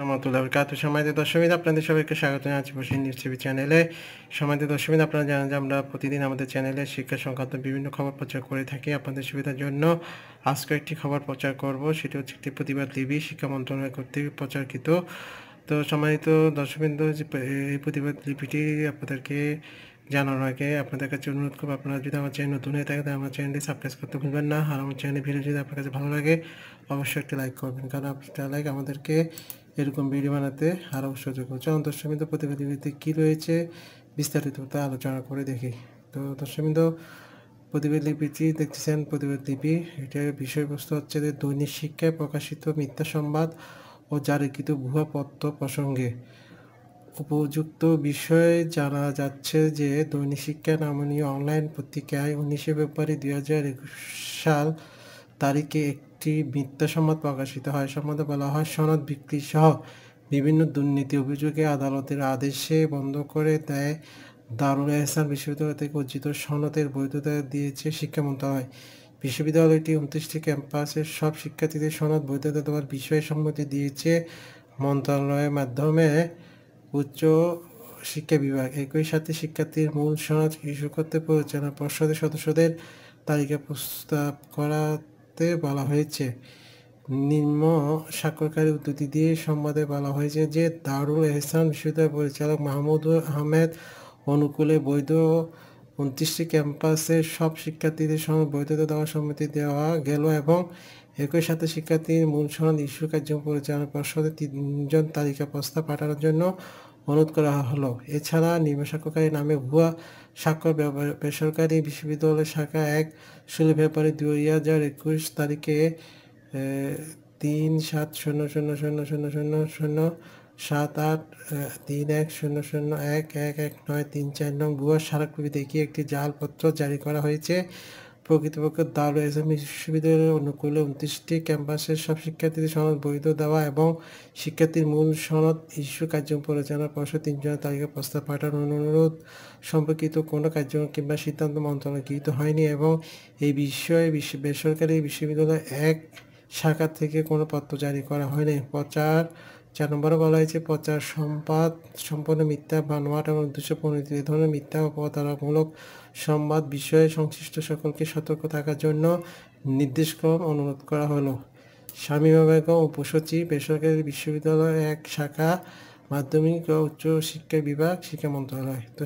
রহমতুল্লাহ বরকাত সময় দর্শকবিদ আপনাদের সবাইকে স্বাগত জানাচ্ছি বসে নিউজ টিভি চ্যানেলে সময় দর্শকবিদ আপনারা জানেন যে আমরা প্রতিদিন আমাদের চ্যানেলে শিক্ষা সংক্রান্ত বিভিন্ন খবর প্রচার করে থাকি আপনাদের সুবিধার জন্য আজকে একটি খবর প্রচার করব সেটি হচ্ছে একটি প্রতিবাদ লিবি শিক্ষা মন্ত্রণালয় কর্তৃক প্রচারকৃত তো সম্মানিত দর্শকবৃন্দ এই প্রতিবাদ লিপিটি আপনাদেরকে জানানোর আগে আপনাদের কাছে অনুরোধ করবো আপনারা যদি আমার চ্যানেল নতুন হয়ে থাকে তাহলে আমার চ্যানেলটি সাবস্ক্রাইব করতে ভুলবেন না আর আমার চ্যানেলের ভিডিও যদি আপনার কাছে ভালো লাগে অবশ্যই একটি লাইক করবেন কারণ আপনার লাইক আমাদেরকে এরকম ভিডিও বানাতে আরও সুযোগ চলুন দর্শকবৃন্দ প্রতিবেদনীতে কী রয়েছে বিস্তারিত আলোচনা করে দেখি তো দর্শকবৃন্দ প্রতিবেদ লিপিটি দেখতেছেন প্রতিবেদ লিপি এটার বিষয়বস্তু হচ্ছে যে দৈনিক শিক্ষায় প্রকাশিত মিথ্যা সংবাদ ও জারিকৃত ভুয়া পত্র প্রসঙ্গে উপযুক্ত বিষয়ে জানা যাচ্ছে যে দৈনিক শিক্ষা নামনীয় অনলাইন পত্রিকায় উনিশে ফেব্রুয়ারি দুই সাল তারিখে একটি মিথ্যা সম্মত প্রকাশিত হয় সনদে বলা হয় সনদ বিক্রি সহ বিভিন্ন দুর্নীতি অভিযোগে আদালতের আদেশে বন্ধ করে দেয় দারুল এহসান বিশ্ববিদ্যালয় থেকে অর্জিত সনদের বৈধতা দিয়েছে শিক্ষা মন্ত্রণালয় বিশ্ববিদ্যালয়টি উনত্রিশটি ক্যাম্পাসের সব শিক্ষার্থীদের সনদ বৈধতা দেওয়ার বিষয়ে সম্মতি দিয়েছে মন্ত্রণালয়ের মাধ্যমে উচ্চ শিক্ষা বিভাগ একই সাথে শিক্ষার্থীর মূল সনদ ইস্যু করতে পরিচালনা পর্ষদের সদস্যদের তালিকা প্রস্তাব করা করতে বলা হয়েছে নিম্ন স্বাক্ষরকারী উদ্ধৃতি দিয়ে সংবাদে বলা হয়েছে যে দারুল এহসান বিশ্ববিদ্যালয় পরিচালক মাহমুদ আহমেদ অনুকূলে বৈধ উনত্রিশটি ক্যাম্পাসে সব শিক্ষার্থীদের সঙ্গে বৈধতা দেওয়ার সম্মতি দেওয়া গেল এবং একই সাথে শিক্ষার্থীর মূল সনদ ইস্যু কার্যক্রম পরিচালনা পর্ষদের তিনজন তালিকা প্রস্তাব পাঠানোর জন্য অনুরোধ করা হলো এছাড়া নিম্নস্বাক্ষরকারী নামে ভুয়া স্বাক্ষর বেসরকারি বিশ্ববিদ্যালয় শাখা এক ষোলো ফেব্রুয়ারি দুই হাজার একুশ তারিখে তিন সাত শূন্য শূন্য শূন্য শূন্য শূন্য শূন্য সাত আট তিন এক শূন্য শূন্য এক এক এক নয় তিন চার নং ভুয়া স্মারকলিপি দেখিয়ে একটি জালপত্র জারি করা হয়েছে প্রকৃতপক্ষে দারুল ইসলাম বিশ্ববিদ্যালয়ের অনুকূলে উনত্রিশটি ক্যাম্পাসের সব শিক্ষার্থীদের সনদ বৈধ দেওয়া এবং শিক্ষার্থীর মূল সনদ ইস্যু কার্যক্রম পরিচালনা পর্ষদ তিনজনের তালিকা প্রস্তাব পাঠানোর অনুরোধ সম্পর্কিত কোনো কার্যক্রম কিংবা সিদ্ধান্ত মন্ত্রণালয় গৃহীত হয়নি এবং এই বিষয়ে বেসরকারি বিশ্ববিদ্যালয় এক শাখা থেকে কোনো পত্র জারি করা হয়নি প্রচার চার নম্বরে বলা হয়েছে প্রচার সম্পাদ সম্পূর্ণ মিথ্যা বানোয়াট এবং উদ্দেশ্য প্রণীত এ ধরনের মিথ্যা ও সংবাদ বিষয়ে সংশ্লিষ্ট সকলকে সতর্ক থাকার জন্য নির্দেশক্রম অনুরোধ করা হলো স্বামী বেগম উপসচিব বেসরকারি বিশ্ববিদ্যালয় এক শাখা মাধ্যমিক ও উচ্চ শিক্ষা বিভাগ শিক্ষা মন্ত্রণালয় তো